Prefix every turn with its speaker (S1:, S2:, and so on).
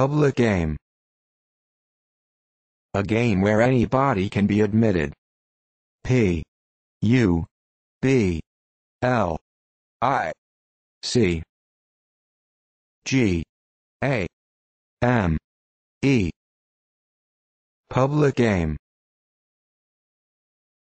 S1: Public game. A game where anybody can be admitted. P. U. B. L. I. C. G. A. M. E. Public game.